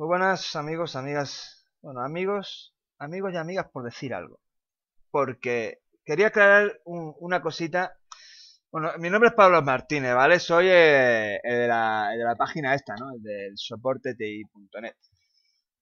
Muy buenas amigos, amigas, bueno, amigos, amigos y amigas por decir algo. Porque quería aclarar una cosita. Bueno, mi nombre es Pablo Martínez, ¿vale? Soy eh, el, de la, página esta, ¿no? El del soporte ti.net.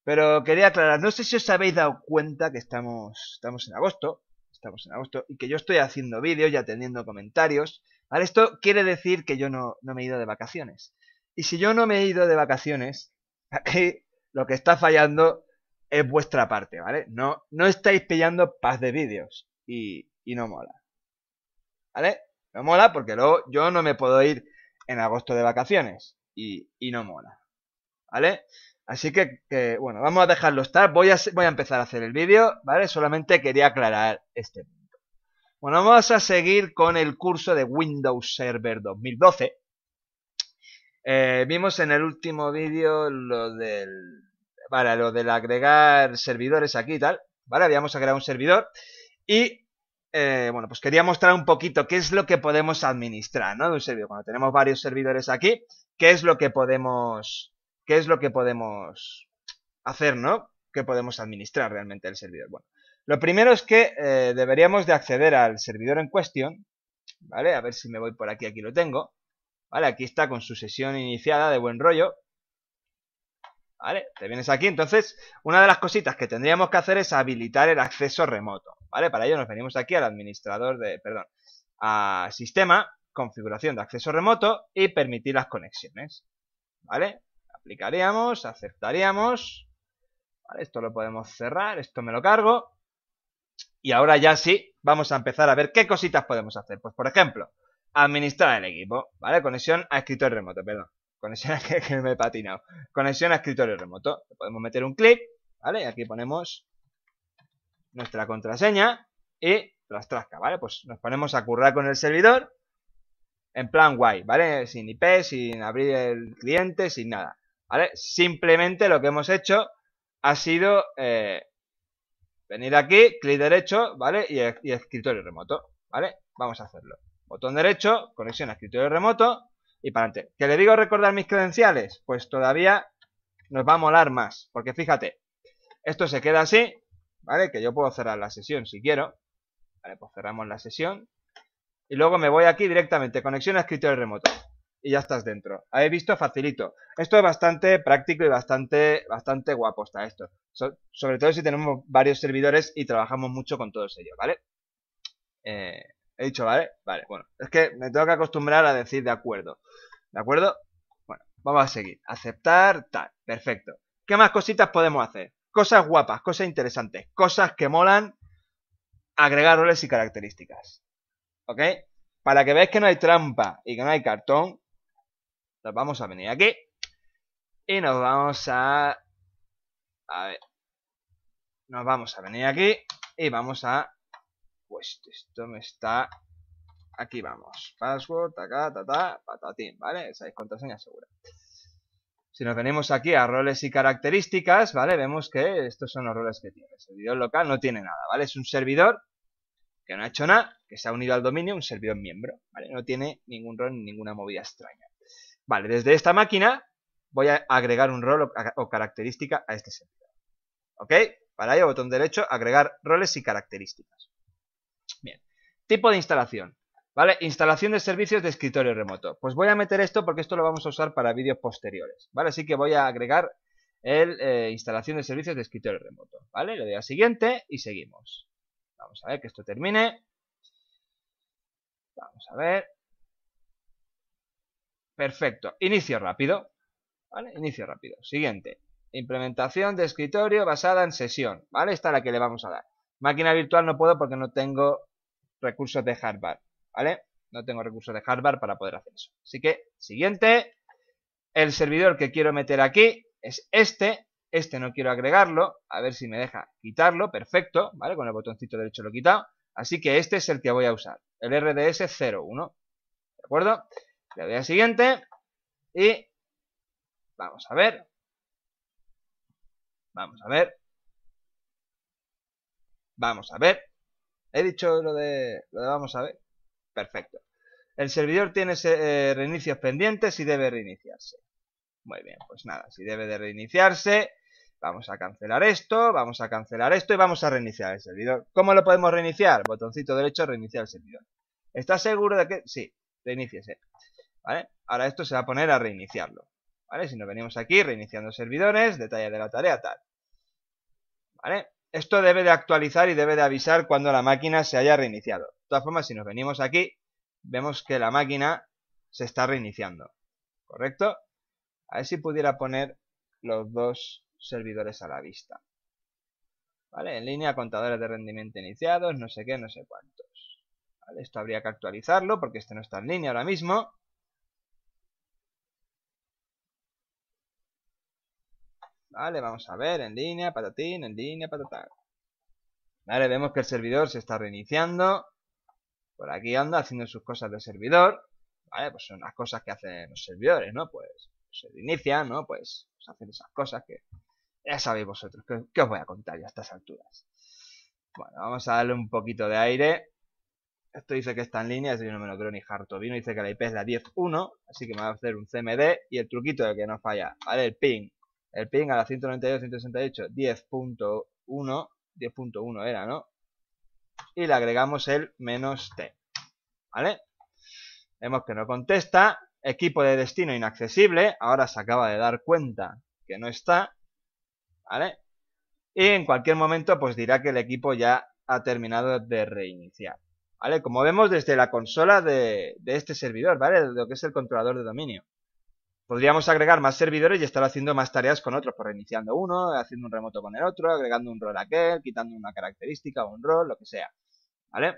Pero quería aclarar, no sé si os habéis dado cuenta que estamos, estamos en agosto, estamos en agosto, y que yo estoy haciendo vídeos y atendiendo comentarios. ¿Vale? Esto quiere decir que yo no, no me he ido de vacaciones. Y si yo no me he ido de vacaciones, aquí Lo que está fallando es vuestra parte, ¿vale? No, no estáis pillando paz de vídeos y, no mola. ¿Vale? No mola porque luego yo no me puedo ir en agosto de vacaciones y, no mola. ¿Vale? Así que, bueno, vamos a dejarlo estar. Voy a, voy a empezar a hacer el vídeo, ¿vale? Solamente quería aclarar este punto. Bueno, vamos a seguir con el curso de Windows Server 2012. Eh, vimos en el último vídeo lo del para lo del agregar servidores aquí y tal, ¿vale? Habíamos agregado un servidor y, eh, bueno, pues quería mostrar un poquito qué es lo que podemos administrar, ¿no? De un servidor, cuando tenemos varios servidores aquí, qué es lo que podemos, qué es lo que podemos hacer, ¿no? ¿Qué podemos administrar realmente el servidor? Bueno, lo primero es que eh, deberíamos de acceder al servidor en cuestión, ¿vale? A ver si me voy por aquí, aquí lo tengo. Vale, aquí está con su sesión iniciada de buen rollo, ¿vale? Te vienes aquí, entonces una de las cositas que tendríamos que hacer es habilitar el acceso remoto, ¿vale? Para ello nos venimos aquí al administrador de, perdón, a sistema, configuración de acceso remoto y permitir las conexiones, ¿vale? Aplicaríamos, aceptaríamos, ¿vale? Esto lo podemos cerrar, esto me lo cargo y ahora ya sí vamos a empezar a ver qué cositas podemos hacer. Pues por ejemplo, administrar el equipo, ¿vale? Conexión a escritor remoto, perdón. Conexión a, Conexión escritorio remoto. Podemos meter un clic, ¿vale? Aquí ponemos nuestra contraseña y las ¿vale? Pues nos ponemos a currar con el servidor en plan guay, ¿vale? Sin IP, sin abrir el cliente, sin nada, ¿vale? Simplemente lo que hemos hecho ha sido eh, venir aquí, clic derecho, ¿vale? Y, y escritorio remoto, ¿vale? Vamos a hacerlo. Botón derecho, conexión a escritorio remoto, y para adelante. ¿Que le digo recordar mis credenciales? Pues todavía nos va a molar más, porque fíjate, esto se queda así, ¿vale? Que yo puedo cerrar la sesión si quiero. Vale, pues cerramos la sesión. Y luego me voy aquí directamente, conexión a escritorio remoto. Y ya estás dentro. Habéis visto, facilito. Esto es bastante práctico y bastante, bastante guapo está esto. sobre todo si tenemos varios servidores y trabajamos mucho con todos ellos, ¿vale? Eh, He dicho, ¿vale? Vale, bueno. Es que me tengo que acostumbrar a decir de acuerdo. ¿De acuerdo? Bueno, vamos a seguir. Aceptar, tal. Perfecto. ¿Qué más cositas podemos hacer? Cosas guapas, cosas interesantes, cosas que molan. Agregar roles y características. ¿Ok? Para que veáis que no hay trampa y que no hay cartón, nos vamos a venir aquí y nos vamos a... A ver. Nos vamos a venir aquí y vamos a pues esto me está... Aquí vamos. Password, ta ta, patatín, ¿vale? Esa es contraseña segura. Si nos venimos aquí a roles y características, ¿vale? Vemos que estos son los roles que tiene. El servidor local no tiene nada, ¿vale? Es un servidor que no ha hecho nada, que se ha unido al dominio, un servidor miembro, ¿vale? No tiene ningún rol ni ninguna movida extraña. Vale, desde esta máquina voy a agregar un rol o característica a este servidor. ¿Ok? Para ello, botón derecho, agregar roles y características. Tipo de instalación. ¿Vale? Instalación de servicios de escritorio remoto. Pues voy a meter esto porque esto lo vamos a usar para vídeos posteriores, ¿vale? Así que voy a agregar el eh, instalación de servicios de escritorio remoto, ¿vale? Le doy a siguiente y seguimos. Vamos a ver que esto termine. Vamos a ver. Perfecto. Inicio rápido. ¿Vale? Inicio rápido. Siguiente. Implementación de escritorio basada en sesión, ¿vale? Esta es la que le vamos a dar. Máquina virtual no puedo porque no tengo recursos de hardware, ¿vale? No tengo recursos de hardware para poder hacer eso. Así que, siguiente, el servidor que quiero meter aquí es este, este no quiero agregarlo, a ver si me deja quitarlo, perfecto, ¿vale? Con el botoncito derecho lo he quitado, así que este es el que voy a usar, el RDS 01, ¿de acuerdo? Le doy a siguiente y vamos a ver, vamos a ver, vamos a ver, He dicho lo de, lo de vamos a ver. Perfecto. El servidor tiene eh, reinicios pendientes y debe reiniciarse. Muy bien, pues nada, si debe de reiniciarse, vamos a cancelar esto, vamos a cancelar esto y vamos a reiniciar el servidor. ¿Cómo lo podemos reiniciar? Botoncito derecho, reiniciar el servidor. ¿Estás seguro de que...? Sí, reiníciese. ¿Vale? Ahora esto se va a poner a reiniciarlo. ¿Vale? Si nos venimos aquí, reiniciando servidores, detalle de la tarea, tal. ¿Vale? Esto debe de actualizar y debe de avisar cuando la máquina se haya reiniciado. De todas formas, si nos venimos aquí, vemos que la máquina se está reiniciando. ¿Correcto? A ver si pudiera poner los dos servidores a la vista. ¿Vale? En línea, contadores de rendimiento iniciados, no sé qué, no sé cuántos. ¿Vale? Esto habría que actualizarlo porque este no está en línea ahora mismo. Vale, vamos a ver, en línea, patatín, en línea, patatán. Vale, vemos que el servidor se está reiniciando. Por aquí anda haciendo sus cosas de servidor. Vale, pues son las cosas que hacen los servidores, ¿no? Pues se reinician, ¿no? Pues, pues hacen esas cosas que ya sabéis vosotros. ¿Qué, os voy a contar ya a estas alturas? Bueno, vamos a darle un poquito de aire. Esto dice que está en línea, así no me lo creo ni harto. Vino dice que la IP es la 10.1, así que me va a hacer un CMD y el truquito de que no falla. Vale, el ping. El ping a la 192.168.10.1, 10.1, 10.1 era, ¿no? Y le agregamos el menos T, ¿vale? Vemos que no contesta, equipo de destino inaccesible, ahora se acaba de dar cuenta que no está, ¿vale? Y en cualquier momento pues dirá que el equipo ya ha terminado de reiniciar, ¿vale? Como vemos desde la consola de, de este servidor, ¿vale? Lo que es el controlador de dominio. Podríamos agregar más servidores y estar haciendo más tareas con otros, por reiniciando uno, haciendo un remoto con el otro, agregando un rol a aquel, quitando una característica o un rol, lo que sea. ¿Vale?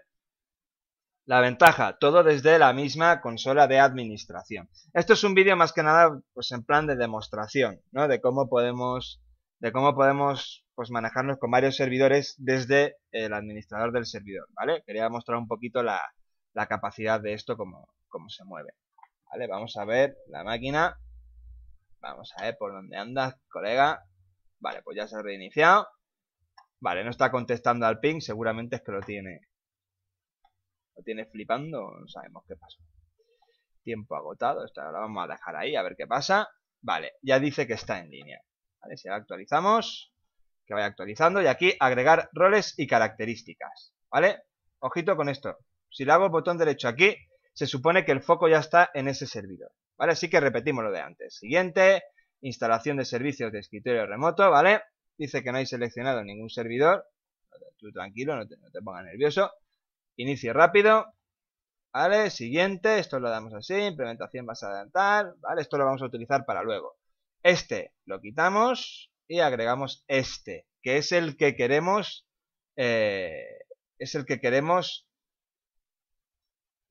La ventaja, todo desde la misma consola de administración. Esto es un vídeo más que nada, pues en plan de demostración, ¿no? De cómo podemos, de cómo podemos, pues manejarnos con varios servidores desde el administrador del servidor, ¿vale? Quería mostrar un poquito la, la capacidad de esto, cómo, cómo se mueve. Vale, vamos a ver la máquina. Vamos a ver por dónde anda, colega. Vale, pues ya se ha reiniciado. Vale, no está contestando al ping, seguramente es que lo tiene. Lo tiene flipando, no sabemos qué pasa. Tiempo agotado, Está lo vamos a dejar ahí, a ver qué pasa. Vale, ya dice que está en línea. Vale, si actualizamos, que vaya actualizando. Y aquí agregar roles y características. ¿Vale? Ojito con esto. Si le hago el botón derecho aquí, se supone que el foco ya está en ese servidor, ¿vale? Así que repetimos lo de antes. Siguiente, instalación de servicios de escritorio remoto, ¿vale? Dice que no hay seleccionado ningún servidor. Tú tranquilo, no te, pongas nervioso. Inicio rápido. ¿Vale? Siguiente, esto lo damos así, implementación en adelantar, ¿vale? Esto lo vamos a utilizar para luego. Este lo quitamos y agregamos este, que es el que queremos, eh, es el que queremos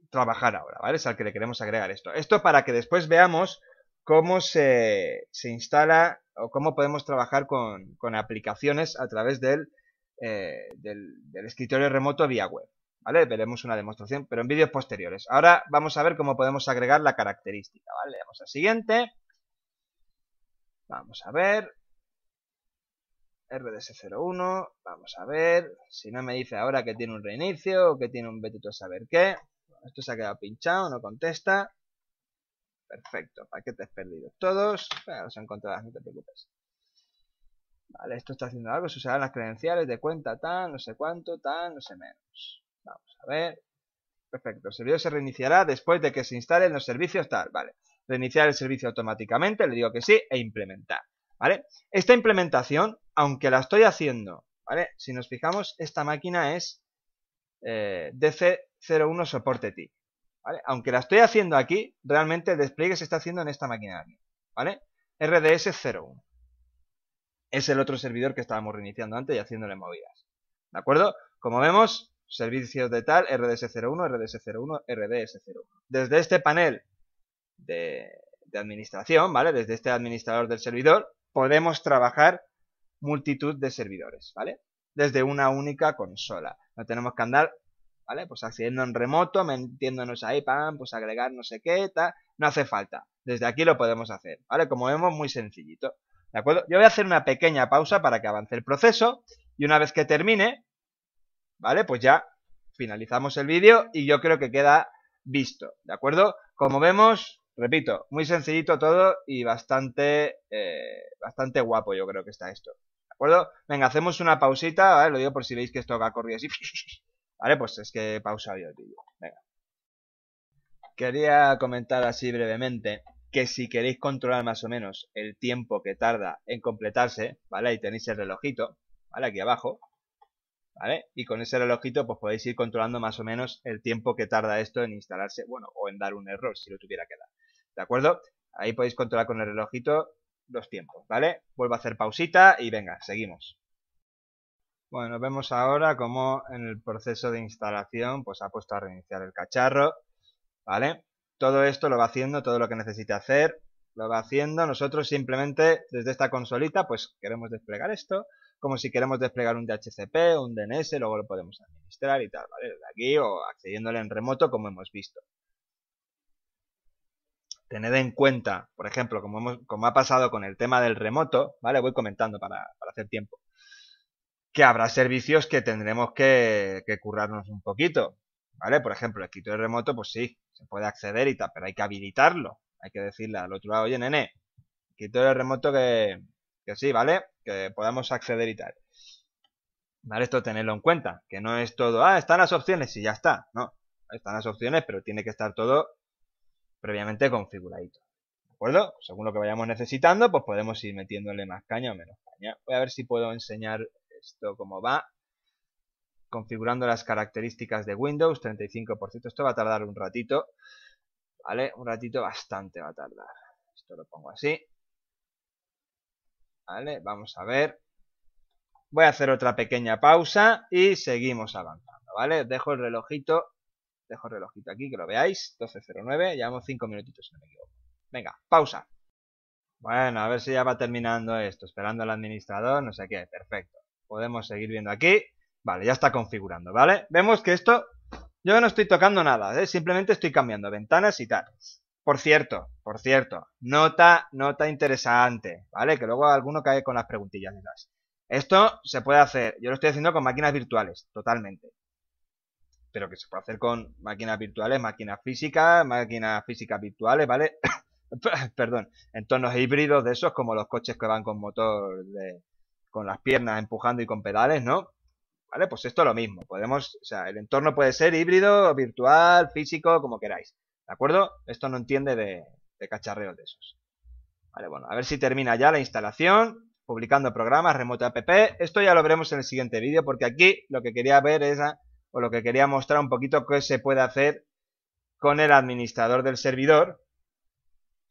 trabajar ahora, ¿vale? Es al que le queremos agregar esto. Esto para que después veamos cómo se, instala o cómo podemos trabajar con, aplicaciones a través eh, del, del, escritorio remoto vía web, ¿vale? Veremos una demostración, pero en vídeos posteriores. Ahora vamos a ver cómo podemos agregar la característica, ¿vale? Vamos al siguiente. Vamos a ver. RDS01, vamos a ver, si no me dice ahora que tiene un reinicio o que tiene un vetito a saber qué esto se ha quedado pinchado, no contesta. Perfecto, paquetes perdidos todos. Bueno, los encontrado, no te preocupes. Vale, esto está haciendo algo. Se usarán las credenciales de cuenta tan, no sé cuánto, tan, no sé menos. Vamos a ver. Perfecto, el servidor se reiniciará después de que se instalen los servicios tal. Vale, reiniciar el servicio automáticamente, le digo que sí, e implementar. ¿Vale? Esta implementación, aunque la estoy haciendo, ¿vale? Si nos fijamos, esta máquina es eh, DC01 soporte TIC, ¿vale? Aunque la estoy haciendo aquí, realmente el despliegue se está haciendo en esta maquinaria. ¿vale? RDS01. Es el otro servidor que estábamos reiniciando antes y haciéndole movidas. ¿De acuerdo? Como vemos, servicios de tal, RDS01, RDS01, RDS01. Desde este panel de, de administración, ¿vale? Desde este administrador del servidor, podemos trabajar multitud de servidores, ¿vale? desde una única consola. No tenemos que andar, ¿vale? Pues accediendo en remoto, metiéndonos ahí, pam, pues agregar no sé qué, tal. No hace falta. Desde aquí lo podemos hacer, ¿vale? Como vemos, muy sencillito. ¿De acuerdo? Yo voy a hacer una pequeña pausa para que avance el proceso y una vez que termine, ¿vale? Pues ya finalizamos el vídeo y yo creo que queda visto, ¿de acuerdo? Como vemos, repito, muy sencillito todo y bastante, eh, bastante guapo yo creo que está esto acuerdo? Venga, hacemos una pausita, ¿vale? Lo digo por si veis que esto va corrido así. Vale, pues es que he pausado yo, Venga. Quería comentar así brevemente que si queréis controlar más o menos el tiempo que tarda en completarse, ¿vale? y tenéis el relojito, ¿vale? Aquí abajo, ¿vale? Y con ese relojito pues podéis ir controlando más o menos el tiempo que tarda esto en instalarse, bueno, o en dar un error si lo tuviera que dar, ¿de acuerdo? Ahí podéis controlar con el relojito los tiempos, ¿vale? Vuelvo a hacer pausita y venga, seguimos. Bueno, vemos ahora cómo en el proceso de instalación pues ha puesto a reiniciar el cacharro, ¿vale? Todo esto lo va haciendo, todo lo que necesite hacer, lo va haciendo. Nosotros simplemente desde esta consolita pues queremos desplegar esto, como si queremos desplegar un DHCP, un DNS, luego lo podemos administrar y tal, ¿vale? Desde aquí o accediéndole en remoto como hemos visto tened en cuenta, por ejemplo, como, como ha pasado con el tema del remoto, ¿vale? Voy comentando para, para hacer tiempo, que habrá servicios que tendremos que, que, currarnos un poquito, ¿vale? Por ejemplo, el escritorio remoto, pues sí, se puede acceder y tal, pero hay que habilitarlo. Hay que decirle al otro lado, oye, nene, el remoto que, que sí, ¿vale? Que podamos acceder y tal. Vale, esto tenerlo en cuenta, que no es todo, ah, están las opciones y ya está. No, están las opciones, pero tiene que estar todo previamente configuradito. ¿De acuerdo? Según lo que vayamos necesitando, pues podemos ir metiéndole más caña o menos caña. Voy a ver si puedo enseñar esto cómo va. Configurando las características de Windows, 35%. Esto va a tardar un ratito. ¿Vale? Un ratito bastante va a tardar. Esto lo pongo así. ¿Vale? Vamos a ver. Voy a hacer otra pequeña pausa y seguimos avanzando, ¿vale? Dejo el relojito Dejo el relojito aquí, que lo veáis. 12.09, llevamos 5 minutitos, si no me equivoco. Venga, pausa. Bueno, a ver si ya va terminando esto. Esperando al administrador, no sé qué. Perfecto. Podemos seguir viendo aquí. Vale, ya está configurando, ¿vale? Vemos que esto... Yo no estoy tocando nada, ¿eh? simplemente estoy cambiando ventanas y tal. Por cierto, por cierto, nota, nota interesante, ¿vale? Que luego alguno cae con las preguntillas de las. Esto se puede hacer, yo lo estoy haciendo con máquinas virtuales, totalmente pero que se puede hacer con máquinas virtuales, máquinas físicas, máquinas físicas virtuales, ¿vale? Perdón, entornos híbridos de esos, como los coches que van con motor, de, con las piernas empujando y con pedales, ¿no? ¿Vale? Pues esto es lo mismo. Podemos, o sea, el entorno puede ser híbrido, virtual, físico, como queráis. ¿De acuerdo? Esto no entiende de, de cacharreos de esos. Vale, bueno, a ver si termina ya la instalación publicando programas, remoto app. Esto ya lo veremos en el siguiente vídeo porque aquí lo que quería ver es o lo que quería mostrar un poquito que se puede hacer con el administrador del servidor,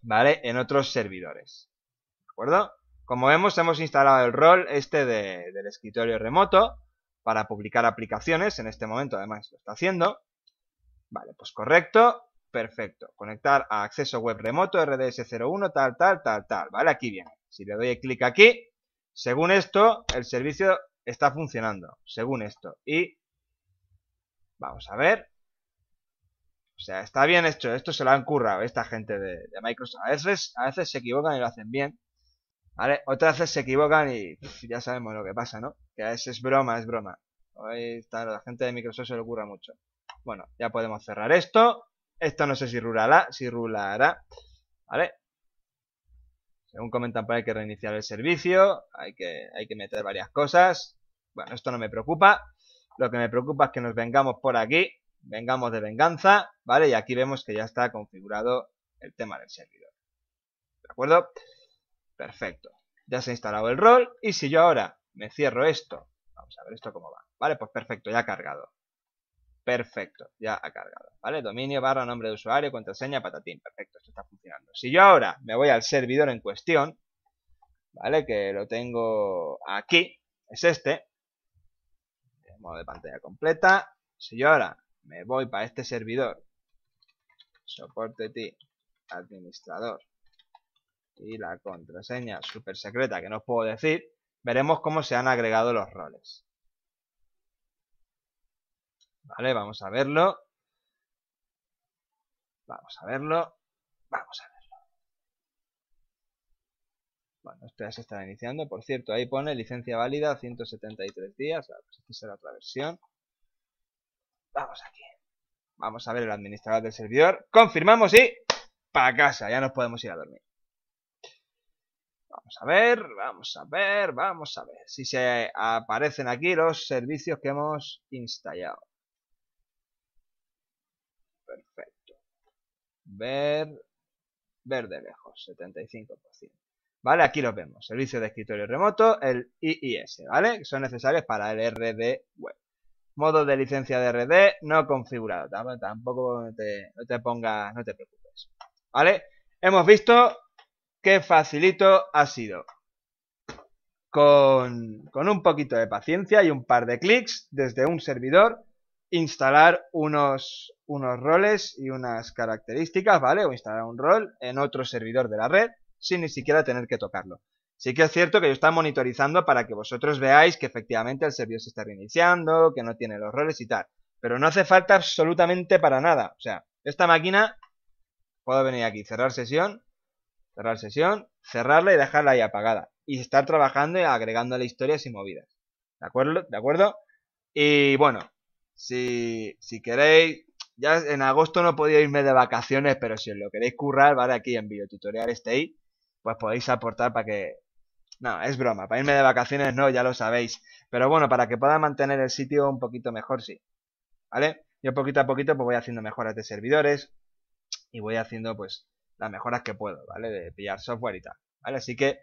¿vale? En otros servidores, ¿de acuerdo? Como vemos, hemos instalado el rol este de, del escritorio remoto para publicar aplicaciones, en este momento además lo está haciendo. Vale, pues correcto, perfecto. Conectar a acceso web remoto, RDS01, tal, tal, tal, tal, ¿vale? Aquí viene. Si le doy clic aquí, según esto, el servicio está funcionando, según esto. Y Vamos a ver. O sea, está bien hecho. Esto se lo han currado esta gente de, Microsoft. A veces, a veces se equivocan y lo hacen bien. ¿Vale? Otras veces se equivocan y ya sabemos lo que pasa, ¿no? Que a veces es broma, es broma. está, la gente de Microsoft se le ocurra mucho. Bueno, ya podemos cerrar esto. Esto no sé si rulará, si rulará. ¿Vale? Según comentan, para hay que reiniciar el servicio. Hay que, hay que meter varias cosas. Bueno, esto no me preocupa. Lo que me preocupa es que nos vengamos por aquí, vengamos de venganza, ¿vale? Y aquí vemos que ya está configurado el tema del servidor. ¿De acuerdo? Perfecto. Ya se ha instalado el rol y si yo ahora me cierro esto, vamos a ver esto cómo va. Vale, pues perfecto, ya ha cargado. Perfecto, ya ha cargado. ¿Vale? Dominio barra nombre de usuario, contraseña, patatín. Perfecto, esto está funcionando. Si yo ahora me voy al servidor en cuestión, ¿vale? Que lo tengo aquí, es este modo de pantalla completa. Si yo ahora me voy para este servidor, soporte ti, administrador, y la contraseña súper secreta que no puedo decir, veremos cómo se han agregado los roles. Vale, vamos a verlo. Vamos a verlo. Vamos a ver. Bueno, esto ya se está iniciando. Por cierto, ahí pone licencia válida 173 días. ver pues será otra versión. Vamos aquí. Vamos a ver el administrador del servidor. Confirmamos y para casa. Ya nos podemos ir a dormir. Vamos a ver, vamos a ver, vamos a ver si se aparecen aquí los servicios que hemos instalado. Perfecto. Ver, ver de lejos, 75%. Aquí los vemos, servicio de escritorio remoto, el IIS, ¿vale? Que son necesarios para el RD web. Modo de licencia de RD no configurado, tampoco te, pongas, no te preocupes, ¿vale? Hemos visto qué facilito ha sido. Con, un poquito de paciencia y un par de clics desde un servidor instalar unos, unos roles y unas características, ¿vale? O instalar un rol en otro servidor de la red sin ni siquiera tener que tocarlo. Sí que es cierto que yo está monitorizando para que vosotros veáis que efectivamente el servidor se está reiniciando, que no tiene los roles y tal. Pero no hace falta absolutamente para nada. O sea, esta máquina, puedo venir aquí, cerrar sesión, cerrar sesión, cerrarla y dejarla ahí apagada. Y estar trabajando y agregando la historia sin movidas. ¿De acuerdo? ¿De acuerdo? Y bueno, si, si queréis, ya en agosto no podía irme de vacaciones, pero si lo queréis currar, vale, aquí en está ahí pues podéis aportar para que... No, es broma, para irme de vacaciones no, ya lo sabéis. Pero bueno, para que pueda mantener el sitio un poquito mejor, sí. ¿Vale? Yo poquito a poquito pues voy haciendo mejoras de servidores y voy haciendo pues las mejoras que puedo, ¿vale? De pillar software y tal, ¿vale? Así que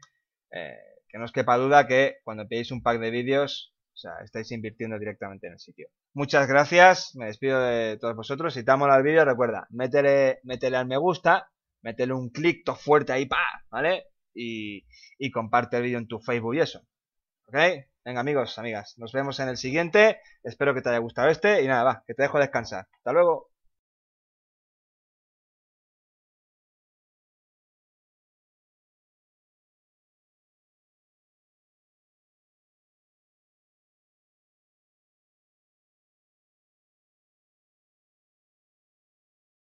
eh, que no os quepa duda que cuando pilléis un pack de vídeos, o sea, estáis invirtiendo directamente en el sitio. Muchas gracias, me despido de todos vosotros. Si te ha el vídeo, recuerda, métele al me gusta métele un clic todo fuerte ahí, pa, ¿vale? Y, y comparte el vídeo en tu Facebook y eso. ¿Ok? Venga, amigos, amigas, nos vemos en el siguiente. Espero que te haya gustado este. Y nada, va, que te dejo descansar. Hasta luego.